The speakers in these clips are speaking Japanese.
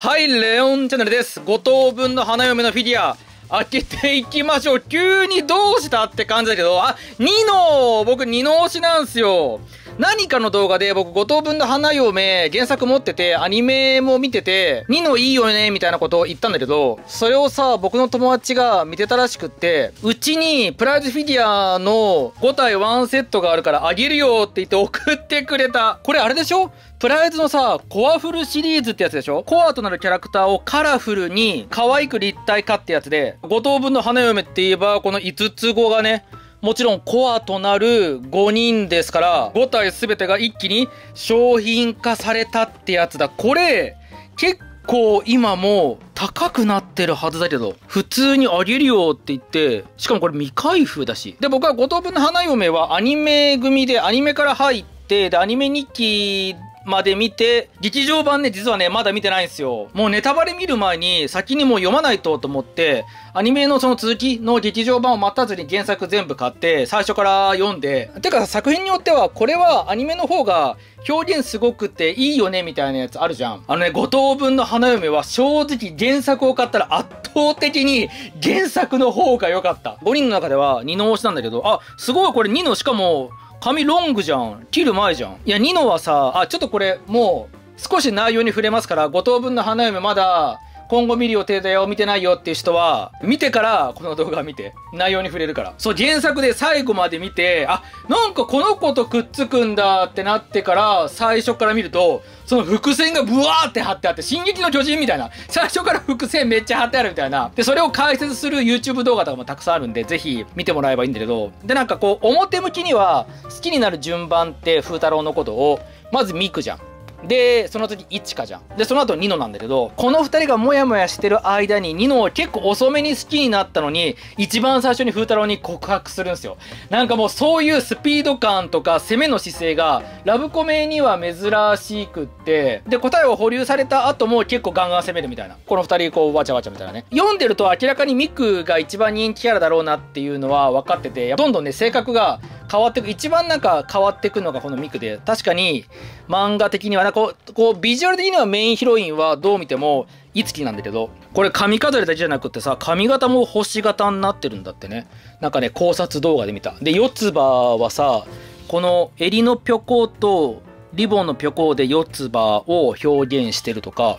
はい、レオンチャンネルです。5等分の花嫁のフィギュア、開けていきましょう。急にどうしたって感じだけど、あ、ニノ僕ニノ推しなんすよ。何かの動画で僕5等分の花嫁原作持ってて、アニメも見てて、ニノいいよね、みたいなことを言ったんだけど、それをさ、僕の友達が見てたらしくって、うちにプライズフィギュアの5体1セットがあるからあげるよって言って送ってくれた。これあれでしょプライズのさ、コアフルシリーズってやつでしょコアとなるキャラクターをカラフルに可愛く立体化ってやつで、5等分の花嫁って言えば、この5つ子がね、もちろんコアとなる5人ですから、5体全てが一気に商品化されたってやつだ。これ、結構今も高くなってるはずだけど、普通にあげるよって言って、しかもこれ未開封だし。で、僕は5等分の花嫁はアニメ組でアニメから入って、で、アニメ日記まで見て、劇場版ね、実はね、まだ見てないんですよ。もうネタバレ見る前に、先にもう読まないとと思って、アニメのその続きの劇場版を待たずに原作全部買って、最初から読んで、てか作品によっては、これはアニメの方が表現すごくていいよね、みたいなやつあるじゃん。あのね、5等分の花嫁は正直原作を買ったら圧倒的に原作の方が良かった。5人の中では2の推しなんだけど、あ、すごいこれ2のしかも、髪ロングじゃん切る前じゃんいやニノはさあちょっとこれもう少し内容に触れますから5等分の花嫁まだ今後見る予定だよ、見てないよっていう人は、見てからこの動画見て、内容に触れるから。そう、原作で最後まで見て、あ、なんかこの子とくっつくんだってなってから、最初から見ると、その伏線がブワーって貼ってあって、進撃の巨人みたいな、最初から伏線めっちゃ貼ってあるみたいな。で、それを解説する YouTube 動画とかもたくさんあるんで、ぜひ見てもらえばいいんだけど、で、なんかこう、表向きには、好きになる順番って風太郎のことを、まずミクじゃん。でその次1かじゃんでその後ニノなんだけどこの2人がモヤモヤしてる間にニノを結構遅めに好きになったのに一番最初に風太郎に告白するんですよなんかもうそういうスピード感とか攻めの姿勢がラブコメには珍しくってで答えを保留された後も結構ガンガン攻めるみたいなこの2人こうわちゃわちゃみたいなね読んでると明らかにミクが一番人気キャラだろうなっていうのは分かっててどんどんね性格が変わってく一番なんか変わってくのがこのミクで確かに漫画的にはなこうこうビジュアル的にはメインヒロインはどう見てもいつきなんだけどこれ髪飾りだけじゃなくてさ髪型も星型になってるんだってねなんかね考察動画で見たで四つ葉はさこの襟のピョコとリボンのピョコで四つ葉を表現してるとか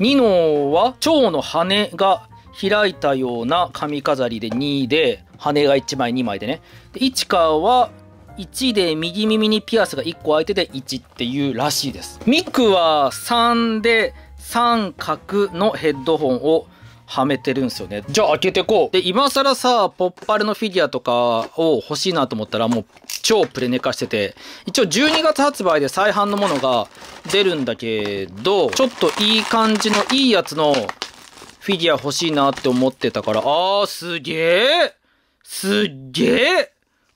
ニノは蝶の羽が開いたような髪飾りで2で羽が1枚2枚でねで市川は1で右耳にピアスが1個開いてて1っていうらしいですミクは3で三角のヘッドホンをはめてるんすよねじゃあ開けてこうで今更さポッパルのフィギュアとかを欲しいなと思ったらもう超プレネ化してて一応12月発売で再販のものが出るんだけどちょっといい感じのいいやつのフィギュア欲しいなって思ってたからあーすげえすっげえ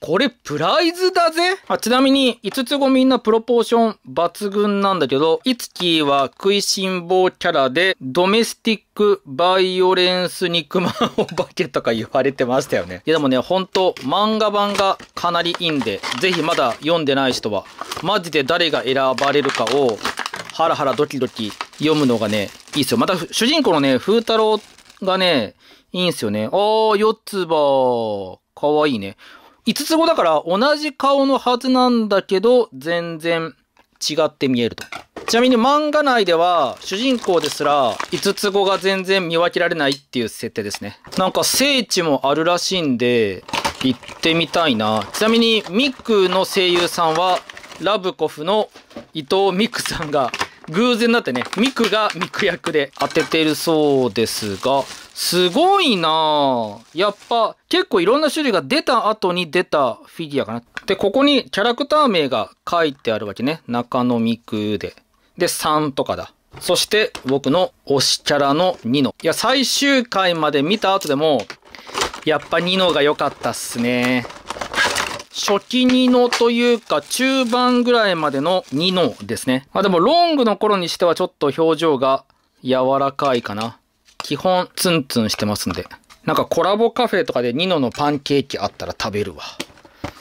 これプライズだぜあちなみに、5つ子みんなプロポーション抜群なんだけど、いつきは食いしん坊キャラで、ドメスティックバイオレンス肉まんお化けとか言われてましたよね。いやでもね、ほんと、漫画版がかなりいいんで、ぜひまだ読んでない人は、マジで誰が選ばれるかを、ハラハラドキドキ読むのがね、いいっすよ。また、主人公のね、風太郎っがね、いいんすよね。あー、四つ葉。かわいいね。五つ子だから同じ顔のはずなんだけど、全然違って見えると。ちなみに漫画内では、主人公ですら、五つ子が全然見分けられないっていう設定ですね。なんか聖地もあるらしいんで、行ってみたいな。ちなみに、ミックの声優さんは、ラブコフの伊藤ミックさんが偶然だってね、ミクがミク役で当ててるそうですが、すごいなぁ。やっぱ、結構いろんな種類が出た後に出たフィギュアかな。で、ここにキャラクター名が書いてあるわけね。中野ミクで。で、3とかだ。そして、僕の推しキャラのニノ。いや、最終回まで見た後でも、やっぱニノが良かったっすね。初期二のというか、中盤ぐらいまでの2のですね。あ、でもロングの頃にしてはちょっと表情が柔らかいかな。基本ツンツンしてますんで。なんかコラボカフェとかでニノのパンケーキあったら食べるわ。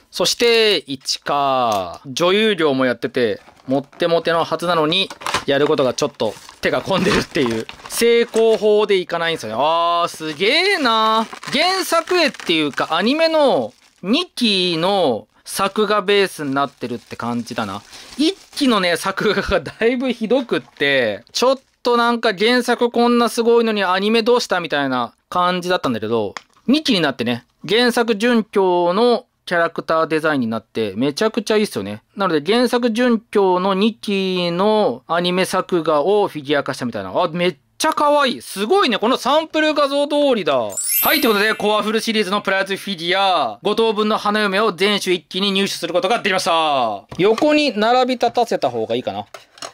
そして、1か。女優寮もやってて、もってもてのはずなのに、やることがちょっと手が込んでるっていう、成功法でいかないんですよね。あー、すげえな原作絵っていうか、アニメの2期の作画ベースになってるって感じだな。1期のね、作画がだいぶひどくって、ちょっとなんか原作こんなすごいのにアニメどうしたみたいな感じだったんだけど、2期になってね、原作準拠のキャラクターデザインになってめちゃくちゃいいっすよね。なので原作準拠の2期のアニメ作画をフィギュア化したみたいな。あ、めっちゃ可愛い。すごいね。このサンプル画像通りだ。はい、ということで、コアフルシリーズのプライズフィギュア、5等分の花嫁を全種一気に入手することができました。横に並び立たせた方がいいかな。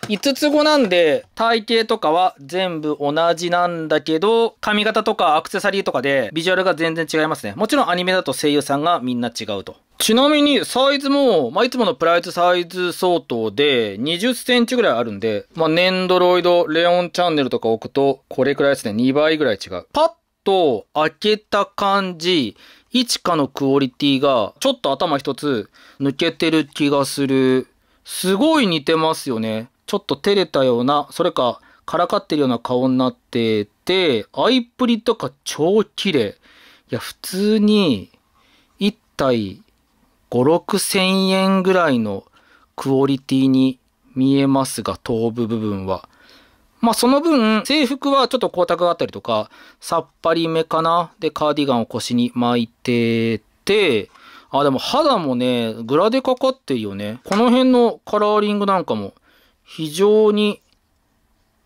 5つ子なんで、体型とかは全部同じなんだけど、髪型とかアクセサリーとかでビジュアルが全然違いますね。もちろんアニメだと声優さんがみんな違うと。ちなみにサイズも、まあ、いつものプライズサイズ相当で20センチぐらいあるんで、まあ、ネンドロイド、レオンチャンネルとか置くと、これくらいですね。2倍ぐらい違う。パッと開けた感じ、いちかのクオリティが、ちょっと頭一つ抜けてる気がする。すごい似てますよね。ちょっと照れたような、それか、からかってるような顔になってて、アイプリとか超綺麗。いや、普通に、1体、5、6千円ぐらいのクオリティに見えますが、頭部部分は。まあその分、制服はちょっと光沢があったりとか、さっぱりめかなで、カーディガンを腰に巻いてて、あ、でも肌もね、グラデかかってるよね。この辺のカラーリングなんかも非常に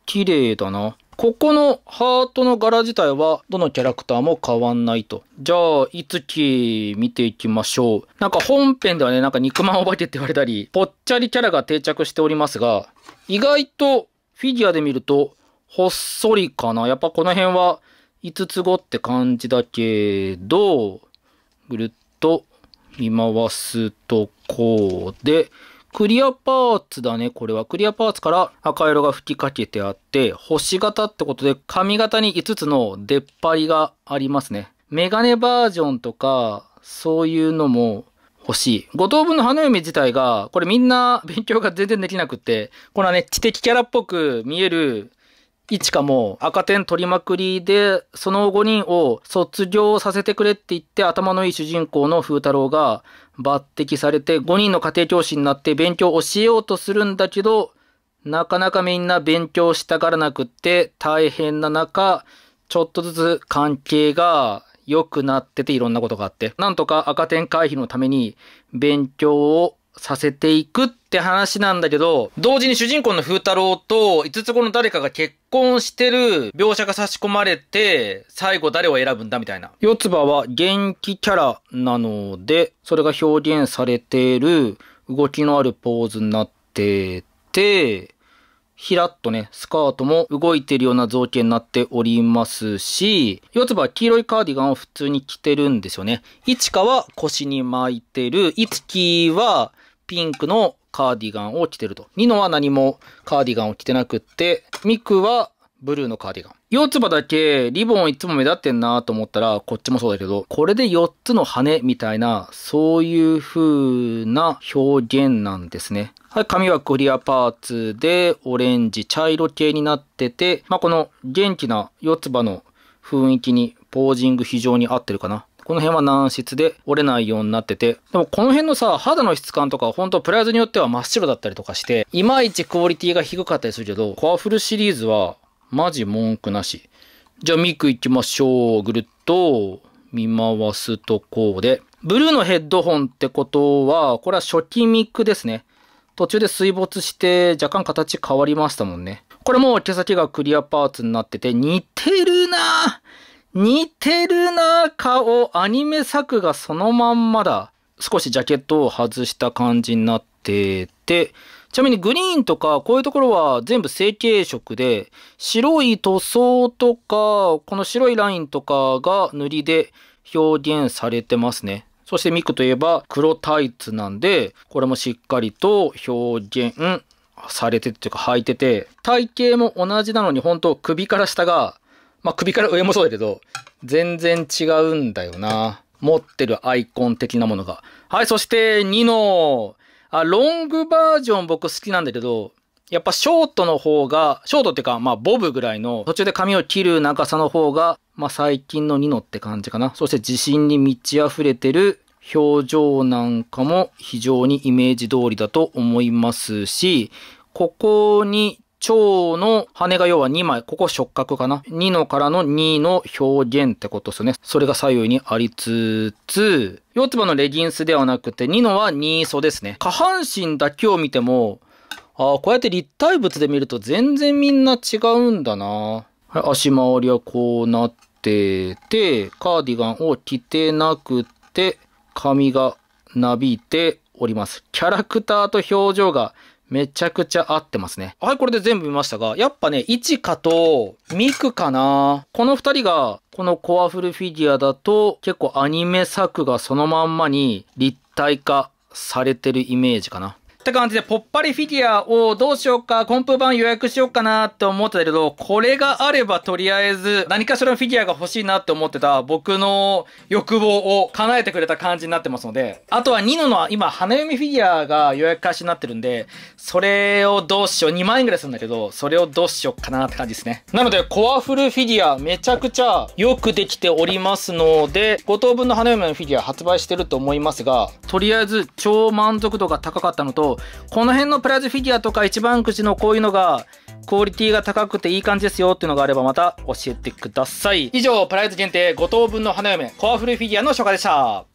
綺麗だな。ここのハートの柄自体はどのキャラクターも変わんないと。じゃあ、いつき見ていきましょう。なんか本編ではね、なんか肉まんお化けって言われたり、ぽっちゃりキャラが定着しておりますが、意外とフィギュアで見ると、ほっそりかな。やっぱこの辺は5つ子って感じだけど、ぐるっと見回すとこうで、クリアパーツだね、これは。クリアパーツから赤色が吹きかけてあって、星型ってことで、髪型に5つの出っ張りがありますね。メガネバージョンとか、そういうのも欲しい。五等分の花嫁自体が、これみんな勉強が全然できなくって、このね、知的キャラっぽく見えるいちかも赤点取りまくりで、その5人を卒業させてくれって言って頭のいい主人公の風太郎が抜擢されて5人の家庭教師になって勉強を教えようとするんだけど、なかなかみんな勉強したがらなくって大変な中、ちょっとずつ関係が良くなってていろんなことがあって、なんとか赤点回避のために勉強をさせていくって話なんだけど、同時に主人公の風太郎と5つ子の誰かが結婚してる描写が差し込まれて、最後誰を選ぶんだみたいな。四つ葉は元気キャラなので、それが表現されている動きのあるポーズになってて、ひらっとね、スカートも動いてるような造形になっておりますし、四つ葉は黄色いカーディガンを普通に着てるんですよね。いちかは腰に巻いてる、いつきはピンクのカーディガンを着てると。ニノは何もカーディガンを着てなくって、ミクはブルーのカーディガン。四つ葉だけリボンいつも目立ってんなと思ったら、こっちもそうだけど、これで4つの羽みたいな、そういう風な表現なんですね。はい、髪はクリアパーツで、オレンジ、茶色系になってて、まあ、この元気な四つ葉の雰囲気にポージング非常に合ってるかな。この辺は軟質で折れないようになってて、でもこの辺のさ、肌の質感とか本当プライズによっては真っ白だったりとかして、いまいちクオリティが低かったりするけど、コアフルシリーズはマジ文句なし。じゃあミック行きましょう。ぐるっと見回すとこうで。ブルーのヘッドホンってことは、これは初期ミックですね。途中で水没して若干形変わりましたもんね。これも毛先がクリアパーツになってて似てるなぁ。似てるな顔、アニメ作画そのまんまだ。少しジャケットを外した感じになってて、ちなみにグリーンとかこういうところは全部成形色で、白い塗装とか、この白いラインとかが塗りで表現されてますね。そしてミクといえば黒タイツなんで、これもしっかりと表現されてていうか履いてて、体型も同じなのに本当首から下がまあ、首から上もそうだけど、全然違うんだよな。持ってるアイコン的なものが。はい、そして2の、あ、ロングバージョン僕好きなんだけど、やっぱショートの方が、ショートっていうか、まあ、ボブぐらいの、途中で髪を切る長さの方が、まあ、最近のニノって感じかな。そして自信に満ち溢れてる表情なんかも非常にイメージ通りだと思いますし、ここに蝶の羽が要は2枚、ここ触角かな。2のからの2の表現ってことですよね。それが左右にありつつ、四つ葉のレギンスではなくて、2のは2素ですね。下半身だけを見ても、ああ、こうやって立体物で見ると全然みんな違うんだな。足回りはこうなってて、カーディガンを着てなくて、髪がなびいております。キャラクターと表情がめちゃくちゃ合ってますね。はい、これで全部見ましたが、やっぱね、イチカとミクかなこの二人が、このコアフルフィギュアだと、結構アニメ作がそのまんまに立体化されてるイメージかな。って感じで、ポッパリフィギュアをどうしようか、コンプ版予約しようかなって思ってたけど、これがあればとりあえず何かしらのフィギュアが欲しいなって思ってた僕の欲望を叶えてくれた感じになってますので、あとはニノの今、花嫁フィギュアが予約開始になってるんで、それをどうしよう、2万円ぐらいするんだけど、それをどうしようかなって感じですね。なので、コアフルフィギュアめちゃくちゃよくできておりますので、5等分の花嫁のフィギュア発売してると思いますが、とりあえず超満足度が高かったのと、この辺のプラズフィギュアとか一番くじのこういうのがクオリティが高くていい感じですよっていうのがあればまた教えてください以上プライズ限定5等分の花嫁コアフルフィギュアの紹介でした